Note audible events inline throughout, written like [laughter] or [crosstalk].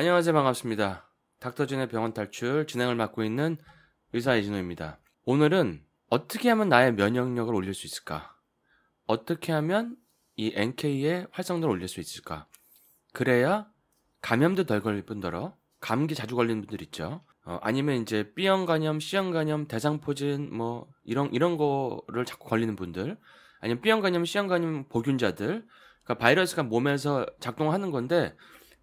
안녕하세요. 반갑습니다. 닥터진의 병원 탈출 진행을 맡고 있는 의사 이진호입니다. 오늘은 어떻게 하면 나의 면역력을 올릴 수 있을까? 어떻게 하면 이 NK의 활성도를 올릴 수 있을까? 그래야 감염도 덜 걸릴 뿐더러 감기 자주 걸리는 분들 있죠. 어, 아니면 이제 B형 간염, C형 간염, 대상포진 뭐 이런 이런 거를 자꾸 걸리는 분들, 아니면 B형 간염, C형 간염 보균자들, 그러니까 바이러스가 몸에서 작동하는 건데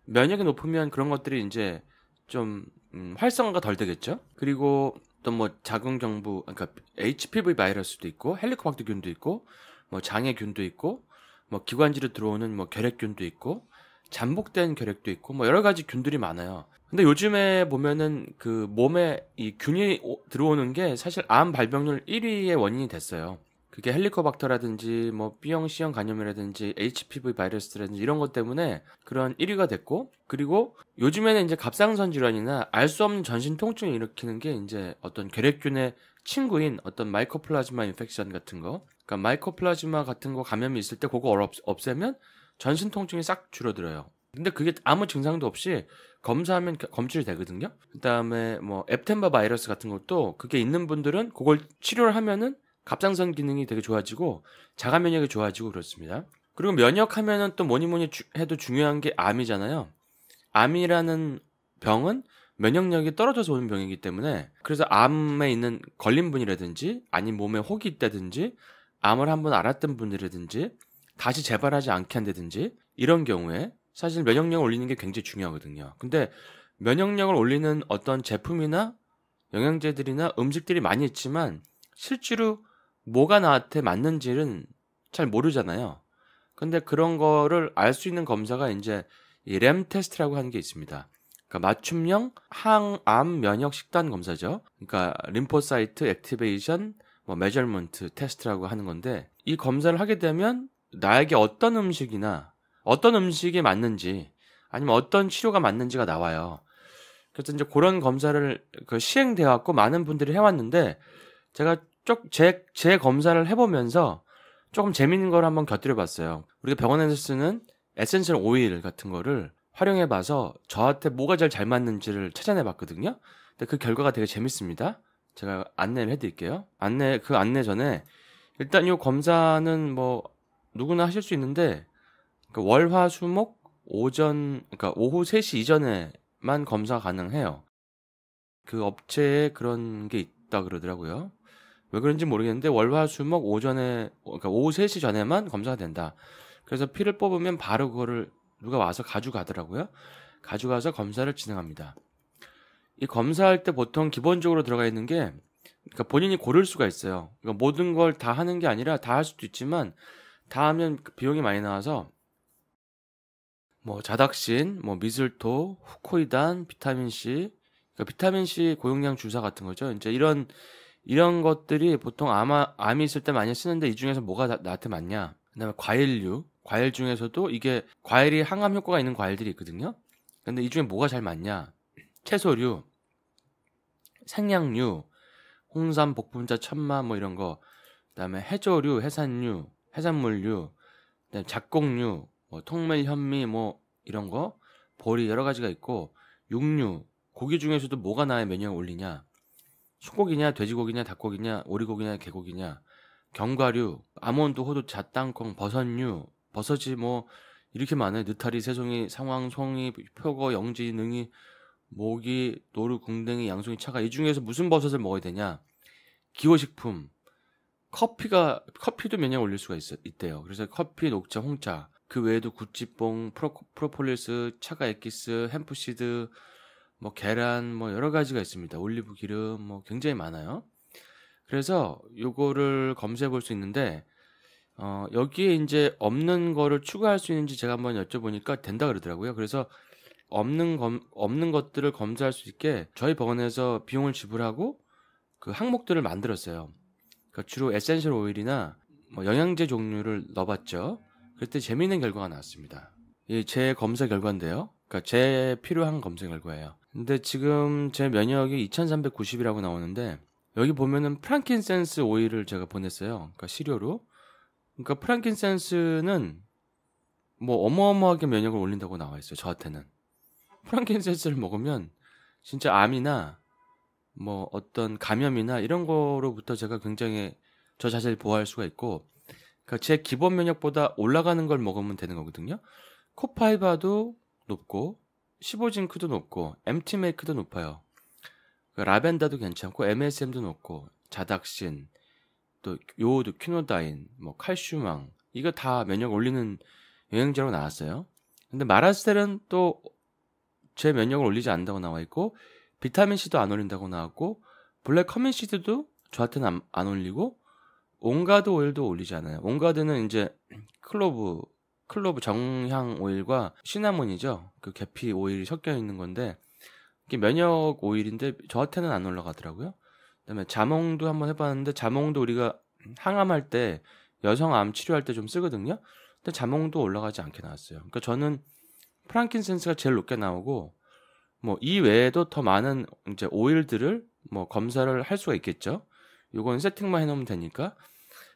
면역이 높으면 그런 것들이 이제 좀 음, 활성화가 덜 되겠죠. 그리고 또 뭐 자궁 경부 그러니까 HPV 바이러스도 있고 헬리코박터균도 있고 뭐 장애균도 있고 뭐 기관지로 들어오는 뭐 결핵균도 있고 잠복된 결핵도 있고 뭐 여러 가지 균들이 많아요. 근데 요즘에 보면은 그 몸에 이 균이 들어오는 게 사실 암 발병률 1위의 원인이 됐어요. 그게 헬리코박터라든지 뭐 B형 C형 간염이라든지 HPV 바이러스라든지 이런 것 때문에 그런 1위가 됐고 그리고 요즘에는 이제 갑상선 질환이나 알 수 없는 전신 통증을 일으키는 게 이제 어떤 괴핵균의 친구인 어떤 마이코플라즈마 인펙션 같은 거 그러니까 마이코플라즈마 같은 거 감염이 있을 때 그거 없, 없애면 전신 통증이 싹 줄어들어요. 근데 그게 아무 증상도 없이 검사하면 검출이 되거든요. 그다음에 뭐앱템바 바이러스 같은 것도 그게 있는 분들은 그걸 치료를 하면은 갑상선 기능이 되게 좋아지고 자가 면역이 좋아지고 그렇습니다. 그리고 면역하면은 또 뭐니 뭐니 주, 해도 중요한 게 암이잖아요. 암이라는 병은 면역력이 떨어져서 오는 병이기 때문에 그래서 암에 있는 걸린 분이라든지 아니면 몸에 혹이 있다든지 암을 한번 알았던 분들이라든지 다시 재발하지 않게 한다든지 이런 경우에 사실 면역력을 올리는 게 굉장히 중요하거든요. 근데 면역력을 올리는 어떤 제품이나 영양제들이나 음식들이 많이 있지만 실제로 뭐가 나한테 맞는지는 잘 모르잖아요. 근데 그런 거를 알 수 있는 검사가 이제 이 램 테스트라고 하는 게 있습니다. 그러니까 맞춤형 항암 면역 식단 검사죠. 그러니까 림포사이트 액티베이션 뭐 메저먼트 테스트라고 하는 건데 이 검사를 하게 되면 나에게 어떤 음식이나 어떤 음식이 맞는지 아니면 어떤 치료가 맞는지가 나와요. 그래서 이제 그런 검사를 그 시행돼 갖고 많은 분들이 해왔는데 제가 쭉제 재검사를 해보면서 조금 재밌는 걸 한번 곁들여봤어요. 우리가 병원에서 쓰는 에센셜 오일 같은 거를 활용해봐서 저한테 뭐가 제일 잘 맞는지를 찾아내봤거든요. 근데 그 결과가 되게 재밌습니다. 제가 안내를 해드릴게요. 안내 그 안내 전에 일단 이 검사는 뭐 누구나 하실 수 있는데 그러니까 월화수목 오전 그러니까 오후 3시 이전에만 검사 가능해요. 그 업체에 그런 게 있다 그러더라고요. 왜 그런지 모르겠는데 월화수목 오전에 그러니까 오후 3시 전에만 검사가 된다. 그래서 피를 뽑으면 바로 그거를 누가 와서 가져가더라고요. 가져가서 검사를 진행합니다. 이 검사할 때 보통 기본적으로 들어가 있는 게 그러니까 본인이 고를 수가 있어요. 그러니까 모든 걸 다 하는 게 아니라 다 할 수도 있지만 다 하면 그 비용이 많이 나와서 뭐 자닥신, 뭐미술토 후코이단, 비타민 C, 그러니까 비타민 C 고용량 주사 같은 거죠. 이제 이런 이런 것들이 보통 아마 암이 있을 때 많이 쓰는데 이 중에서 뭐가 나, 나한테 맞냐? 그다음에 과일류, 과일 중에서도 이게 과일이 항암 효과가 있는 과일들이 있거든요. 근데 이 중에 뭐가 잘 맞냐? 채소류, 생양류, 홍삼, 복분자, 천마 뭐 이런 거. 그다음에 해조류, 해산류, 해산물류, 그다음에 잡곡류, 뭐 통밀, 현미 뭐 이런 거. 보리 여러 가지가 있고 육류, 고기 중에서도 뭐가 나의 메뉴에 올리냐? 소고기냐 돼지고기냐 닭고기냐 오리고기냐 개고기냐 견과류 아몬드 호두자 땅콩 버섯류 버섯이 뭐 이렇게 많아요 느타리 새송이 상황송이 표고 영지 능이 모기 노루 궁뎅이 양송이 차가 이 중에서 무슨 버섯을 먹어야 되냐 기호식품 커피가 커피도 면년 올릴 수가 있어, 있대요 그래서 커피 녹차 홍차 그 외에도 구찌뽕 프로, 프로폴리스 차가 엑기스 햄프시드 뭐 계란 뭐 여러 가지가 있습니다. 올리브 기름 뭐 굉장히 많아요. 그래서 요거를 검색해 볼 수 있는데 어 여기에 이제 없는 거를 추가할 수 있는지 제가 한번 여쭤보니까 된다 그러더라고요. 그래서 없는 검 없는 것들을 검사할 수 있게 저희 병원에서 비용을 지불하고 그 항목들을 만들었어요. 그러니까 주로 에센셜 오일이나 뭐 영양제 종류를 넣어봤죠. 그때 재미있는 결과가 나왔습니다. 이 제 검사 결과인데요. 그러니까 제 필요한 검사 결과예요. 근데 지금 제 면역이 2390이라고 나오는데 여기 보면은 프랑킨센스 오일을 제가 보냈어요. 그러니까 시료로. 그러니까 프랑킨센스는 뭐 어마어마하게 면역을 올린다고 나와 있어요. 저한테는. 프랑킨센스를 먹으면 진짜 암이나 뭐 어떤 감염이나 이런 거로부터 제가 굉장히 저 자신을 보호할 수가 있고 그러니까 제 기본 면역보다 올라가는 걸 먹으면 되는 거거든요. 코파이바도 높고 15징크도 높고 MT 메이크도 높아요. 그 라벤더도 괜찮고 MSM도 높고 자닥신 또 요오드 퀴노다인 뭐 칼슘왕 이거 다 면역 올리는 영양제로 나왔어요. 근데 마라셀은또 제 면역을 올리지 않는다고 나와 있고 비타민 C도 안 올린다고 나왔고 블랙 커민 시드도 저한테는 안, 안 올리고 온가드 오일도 올리지 않아요. 온가드는 이제 클로브 클로브 정향 오일과 시나몬이죠. 그 계피 오일이 섞여 있는 건데 이게 면역 오일인데 저한테는 안 올라가더라고요. 그다음에 자몽도 한번 해봤는데 자몽도 우리가 항암할 때 여성암 치료할 때 좀 쓰거든요. 근데 자몽도 올라가지 않게 나왔어요. 그러니까 저는 프랑킨센스가 제일 높게 나오고 뭐 이 외에도 더 많은 이제 오일들을 뭐 검사를 할 수가 있겠죠. 요건 세팅만 해놓으면 되니까.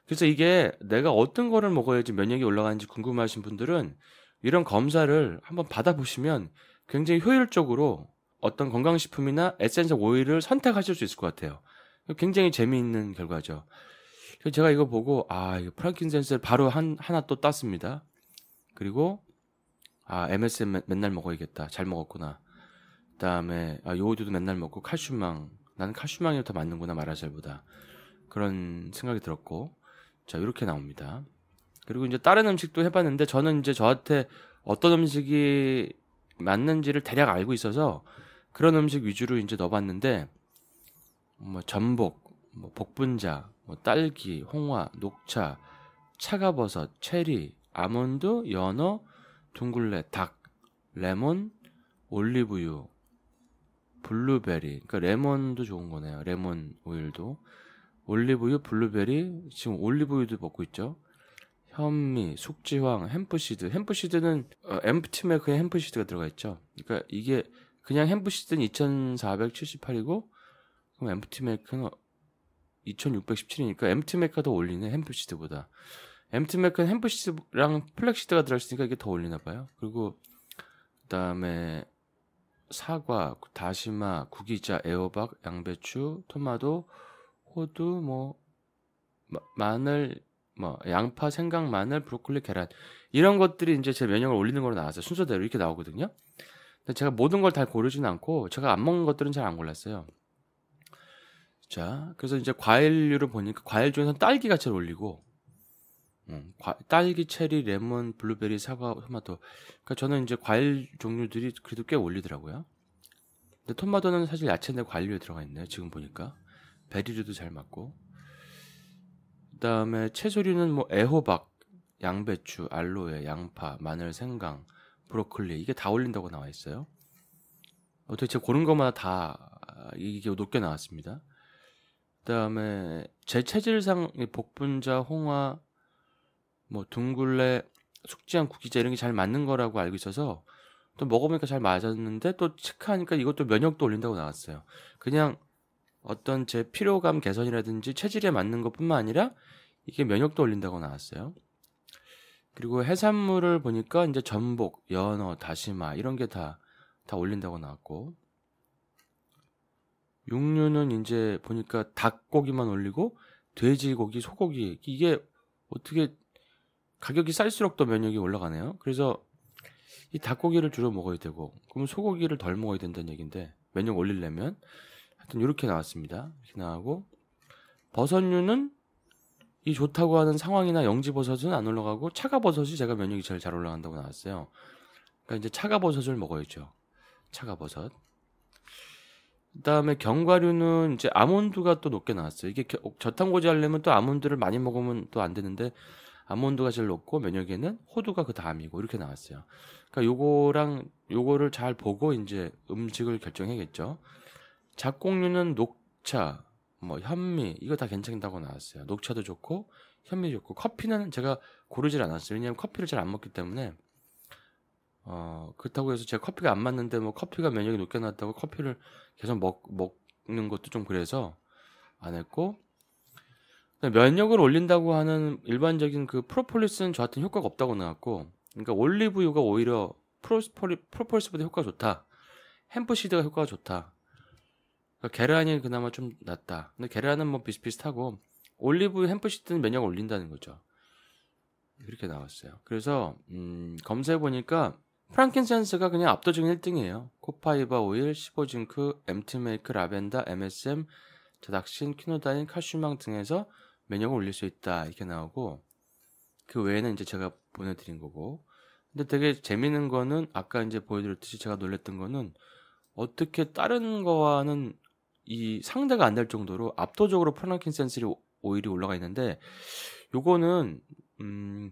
그래서 이게 내가 어떤 거를 먹어야지 면역이 올라가는지 궁금하신 분들은 이런 검사를 한번 받아보시면 굉장히 효율적으로 어떤 건강식품이나 에센셜 오일을 선택하실 수 있을 것 같아요. 굉장히 재미있는 결과죠. 그래서 제가 이거 보고 아 이거 프랑킨센스를 바로 한 하나 또 땄습니다. 그리고 아 MSM 맨날 먹어야겠다. 잘 먹었구나. 그다음에 아 요오드도 맨날 먹고 칼슘망. 나는 칼슘망이 더 맞는구나 마라젤보다. 그런 생각이 들었고 자, 이렇게 나옵니다. 그리고 이제 다른 음식도 해봤는데 저는 이제 저한테 어떤 음식이 맞는지를 대략 알고 있어서 그런 음식 위주로 이제 넣어봤는데 뭐 전복, 뭐 복분자, 뭐 딸기, 홍화, 녹차, 차가버섯, 체리, 아몬드, 연어, 둥글레, 닭, 레몬, 올리브유, 블루베리. 그러니까 레몬도 좋은 거네요. 레몬 오일도. 올리브유, 블루베리, 지금 올리브유도 먹고 있죠. 현미, 숙지황, 햄프시드. 햄프시드는 어, 엠프팀에 크냥 햄프시드가 들어가 있죠. 그러니까 이게 그냥 햄프시드는 2478이고 그럼 엠프티메이크는 2617이니까 엠프티메이크가 더 올리네 햄프시드보다. 엠프티메이크는 햄프시드랑 플렉시드가 들어있으니까 이게 더 올리나 봐요. 그리고 그다음에 사과, 다시마, 구기자, 애호박, 양배추, 토마토, 호두, 뭐 마, 늘뭐 양파, 생강, 마늘, 브로콜리, 계란 이런 것들이 이제 제 면역을 올리는 걸로 나왔어요. 순서대로 이렇게 나오거든요. 근데 제가 모든 걸 다 고르지는 않고 제가 안 먹는 것들은 잘 안 골랐어요. 자, 그래서 이제 과일류를 보니까 과일 중에서 딸기가 제일 올리고 음, 과, 딸기, 체리, 레몬, 블루베리, 사과, 토마토. 그니까 저는 이제 과일 종류들이 그래도 꽤 올리더라고요. 근데 토마토는 사실 야채인데 과일류에 들어가 있네요. 지금 보니까. 베리류도 잘 맞고 그다음에 채소류는 뭐 애호박, 양배추, 알로에, 양파, 마늘, 생강, 브로콜리 이게 다 올린다고 나와 있어요. 어떻게 제가 고른 것마다 다 이게 높게 나왔습니다. 그다음에 제 체질상 복분자, 홍화, 뭐 둥굴레, 숙지한 구기자 이런 게 잘 맞는 거라고 알고 있어서 또 먹어보니까 잘 맞았는데 또 체크하니까 이것도 면역도 올린다고 나왔어요. 그냥 어떤 제 피로감 개선이라든지 체질에 맞는 것뿐만 아니라 이게 면역도 올린다고 나왔어요. 그리고 해산물을 보니까 이제 전복, 연어, 다시마 이런 게 다 다 올린다고 나왔고 육류는 이제 보니까 닭고기만 올리고 돼지고기, 소고기 이게 어떻게 가격이 쌀수록 더 면역이 올라가네요. 그래서 이 닭고기를 주로 먹어야 되고 그러면 소고기를 덜 먹어야 된다는 얘긴데 면역 올리려면 하여튼 이렇게 나왔습니다. 이렇게 나오고 버섯류는 이 좋다고 하는 상황이나 영지버섯은 안 올라가고 차가버섯이 제가 면역이 제일 잘 올라간다고 나왔어요. 그러니까 이제 차가버섯을 먹어야죠. 차가버섯. 그다음에 견과류는 이제 아몬드가 또 높게 나왔어요. 이게 저탄고지 하려면 또 아몬드를 많이 먹으면 또 안 되는데 아몬드가 제일 높고 면역에는 호두가 그 다음이고 이렇게 나왔어요. 그러니까 요거랑 요거를 잘 보고 이제 음식을 결정해야겠죠. 작곡류는 녹차, 뭐 현미 이거 다 괜찮다고 나왔어요. 녹차도 좋고 현미 좋고 커피는 제가 고르질 않았어요. 왜냐하면 커피를 잘 안 먹기 때문에 어 그렇다고 해서 제가 커피가 안 맞는데 뭐 커피가 면역이 높게 났다고 커피를 계속 먹 먹는 것도 좀 그래서 안 했고 면역을 올린다고 하는 일반적인 그 프로폴리스는 저한테는 효과가 없다고 나왔고 그러니까 올리브유가 오히려 프로스폴리 프로폴리스보다 효과가 좋다. 햄프시드가 효과가 좋다. 그러니 계란이 그나마 좀 낫다. 근데 계란은 뭐 비슷비슷하고 올리브 햄프시트는 면역 올린다는 거죠. 이렇게 나왔어요. 그래서 음, 검색해 보니까 프랑켄센스가 그냥 압도적인 1등이에요. 코파이바 오일, 시보징크엠티메이크 라벤더, MSM, 자닥신, 키노다인, 칼슘망 등에서 면역을 올릴 수 있다 이렇게 나오고 그 외에는 이제 제가 보내드린 거고 근데 되게 재밌는 거는 아까 이제 보여드렸듯이 제가 놀랬던 거는 어떻게 다른 거와는 이 상대가 안 될 정도로 압도적으로 프라나킨 센스리 오일이 올라가 있는데 요거는 음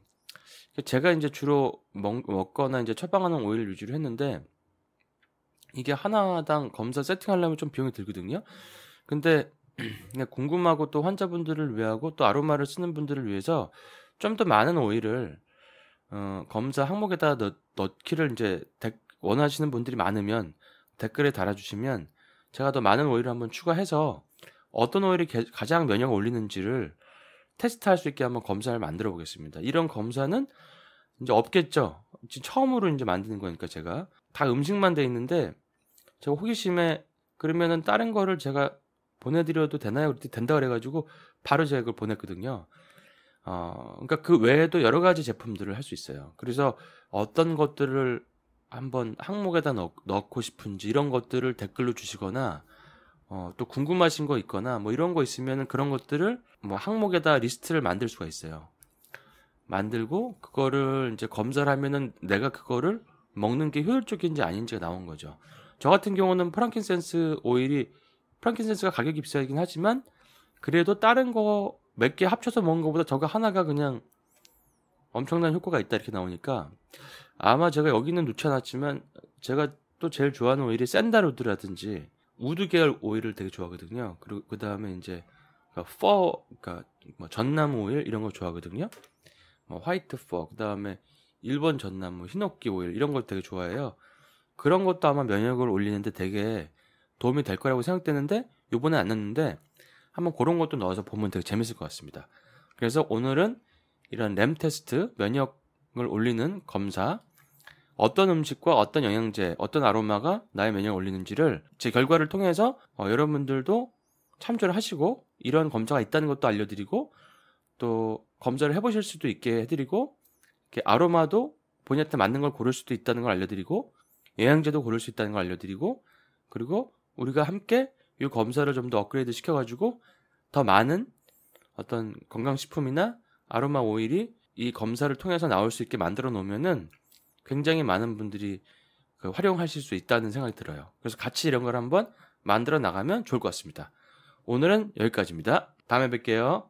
제가 이제 주로 먹, 먹거나 이제 처방하는 오일 위주로 했는데 이게 하나당 검사 세팅하려면 좀 비용이 들거든요. 근데 [clears throat] 그냥 궁금하고 또 환자분들을 위하고 또 아로마를 쓰는 분들을 위해서 좀 더 많은 오일을 어, 검사 항목에다 넣, 넣기를 이제 원하시는 분들이 많으면 댓글에 달아주시면 제가 더 많은 오일을 한번 추가해서 어떤 오일이 가장 면역을 올리는지를 테스트할 수 있게 한번 검사를 만들어 보겠습니다. 이런 검사는 이제 없겠죠. 지금 처음으로 이제 만드는 거니까 제가 다 음식만 돼 있는데 제가 호기심에 그러면은 다른 거를 제가 보내드려도 되나요? 그랬더니 된다 그래가지고 바로 제가 그걸 보냈거든요. 어, 그러니까 그 외에도 여러 가지 제품들을 할 수 있어요. 그래서 어떤 것들을 한번 항목에다 넣, 넣고 싶은지 이런 것들을 댓글로 주시거나 어, 또 궁금하신 거 있거나 뭐 이런 거 있으면 그런 것들을 뭐 항목에다 리스트를 만들 수가 있어요. 만들고 그거를 이제 검사를 하면은 내가 그거를 먹는 게 효율적인지 아닌지가 나온 거죠. 저 같은 경우는 프랑킨센스 오일이 프랑킨센스가 가격이 비싸긴 하지만 그래도 다른 거 몇 개 합쳐서 먹은 것보다 저거 하나가 그냥 엄청난 효과가 있다 이렇게 나오니까 아마 제가 여기는 놓쳐놨지만 제가 또 제일 좋아하는 오일이 샌다로드라든지 우드 계열 오일을 되게 좋아하거든요. 그리고 그 다음에 이제 그러니까 퍼, 그러니까 뭐 전남 오일 이런 거 좋아하거든요. 뭐 화이트 퍼, 그 다음에 일본 전나무 히노키 뭐 오일 이런 걸 되게 좋아해요. 그런 것도 아마 면역을 올리는데 되게 도움이 될 거라고 생각되는데 요번에 안 넣었는데 한번 그런 것도 넣어서 보면 되게 재밌을 것 같습니다. 그래서 오늘은 이런 램 테스트 면역을 올리는 검사 어떤 음식과 어떤 영양제, 어떤 아로마가 나의 면역을 올리는지를 제 결과를 통해서 어, 여러분들도 참조를 하시고 이런 검사가 있다는 것도 알려드리고 또 검사를 해보실 수도 있게 해드리고 아로마도 본인한테 맞는 걸 고를 수도 있다는 걸 알려드리고 영양제도 고를 수 있다는 걸 알려드리고 그리고 우리가 함께 이 검사를 좀 더 업그레이드 시켜가지고 더 많은 어떤 건강식품이나 아로마 오일이 이 검사를 통해서 나올 수 있게 만들어 놓으면은 굉장히 많은 분들이 그 활용하실 수 있다는 생각이 들어요. 그래서 같이 이런 걸 한번 만들어 나가면 좋을 것 같습니다. 오늘은 여기까지입니다. 다음에 뵐게요.